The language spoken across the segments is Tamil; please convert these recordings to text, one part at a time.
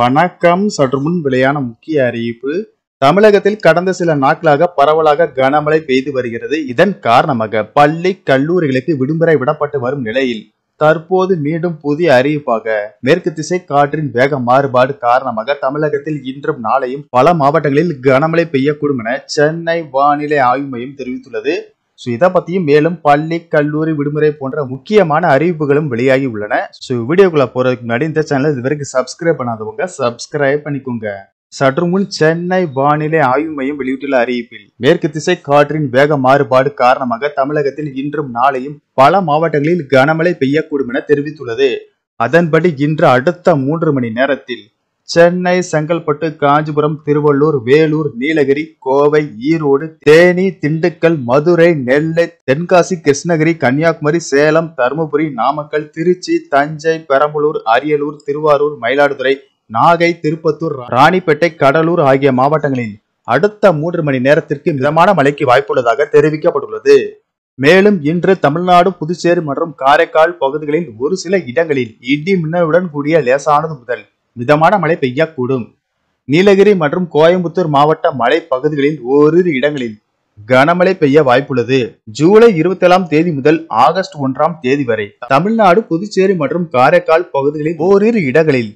வணக்கம் சற்று முன் முக்கிய அறிவிப்பு தமிழகத்தில் கடந்த சில நாட்களாக பரவலாக கனமழை பெய்து வருகிறது இதன் காரணமாக பள்ளி கல்லூரிகளுக்கு விடுமுறை விடப்பட்டு வரும் நிலையில் தற்போது மீண்டும் புதிய அறிவிப்பாக மேற்கு திசை காற்றின் வேக மாறுபாடு காரணமாக தமிழகத்தில் இன்றும் நாளையும் பல மாவட்டங்களில் கனமழை பெய்யக்கூடும் என சென்னை வானிலை ஆய்வு மையம் தெரிவித்துள்ளது ஸோ இதை பற்றியும் மேலும் பள்ளி கல்லூரி விடுமுறை போன்ற முக்கியமான அறிவிப்புகளும் வெளியாகி உள்ளன ஸோ வீடியோக்குள்ள போகிறதுக்கு முன்னாடி இந்த சேனல் இதுவரைக்கும் சப்ஸ்கிரைப் பண்ணாதவங்க சப்ஸ்கிரைப் பண்ணிக்கோங்க சற்று முன் சென்னை வானிலை ஆய்வு மையம் வெளியிட்டுள்ள அறிவிப்பில் மேற்கு திசை காற்றின் வேக மாறுபாடு காரணமாக தமிழகத்தில் இன்றும் நாளையும் பல மாவட்டங்களில் கனமழை பெய்யக்கூடும் என தெரிவித்துள்ளது அதன்படி இன்று அடுத்த மூன்று மணி நேரத்தில் சென்னை செங்கல்பட்டு காஞ்சிபுரம் திருவள்ளூர் வேலூர் நீலகிரி கோவை ஈரோடு தேனி திண்டுக்கல் மதுரை நெல்லை தென்காசி கிருஷ்ணகிரி கன்னியாகுமரி சேலம் தருமபுரி நாமக்கல் திருச்சி தஞ்சை பெரம்பலூர் அரியலூர் திருவாரூர் மயிலாடுதுறை நாகை திருப்பத்தூர் ராணிப்பேட்டை கடலூர் ஆகிய மாவட்டங்களில் அடுத்த மூன்று மணி நேரத்திற்கு மிதமான மழைக்கு வாய்ப்புள்ளதாக தெரிவிக்கப்பட்டுள்ளது மேலும் இன்று தமிழ்நாடு புதுச்சேரி மற்றும் காரைக்கால் பகுதிகளில் ஒரு சில இடங்களில் இடி மின்னலுடன் கூடிய லேசானது முதல் மிதமான மழை பெய்யக்கூடும் நீலகிரி மற்றும் கோயம்புத்தூர் மாவட்ட மலை பகுதிகளில் ஓரிரு இடங்களில் கனமழை பெய்ய வாய்ப்புள்ளது ஜூலை இருபத்தி ஏழாம் தேதி முதல் ஆகஸ்ட் ஒன்றாம் தேதி வரை தமிழ்நாடு புதுச்சேரி மற்றும் காரைக்கால் பகுதிகளில் ஓரிரு இடங்களில்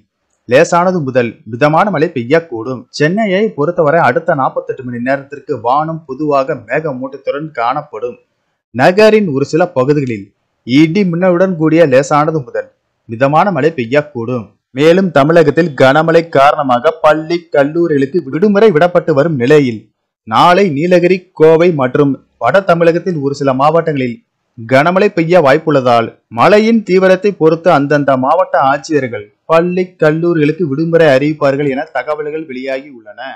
லேசானது முதல் மிதமான மழை பெய்யக்கூடும் சென்னையை பொறுத்தவரை அடுத்த நாற்பத்தெட்டு மணி நேரத்திற்கு வானம் பொதுவாக மேகமூட்டத்துடன் காணப்படும் நகரின் ஒரு சில பகுதிகளில் இடி மின்னலுடன் கூடிய லேசானது முதல் மிதமான மழை பெய்யக்கூடும் மேலும் தமிழகத்தில் கனமழை காரணமாக பள்ளி கல்லூரிகளுக்கு விடுமுறை விடப்பட்டு வரும் நிலையில் நாளை நீலகிரி கோவை மற்றும் வட தமிழகத்தின் ஒரு சில மாவட்டங்களில் கனமழை பெய்ய வாய்ப்புள்ளதால் மழையின் தீவிரத்தை பொறுத்து அந்தந்த மாவட்ட ஆட்சியர்கள் பள்ளி கல்லூரிகளுக்கு விடுமுறை அறிவிப்பார்கள் என தகவல்கள் வெளியாகி உள்ளன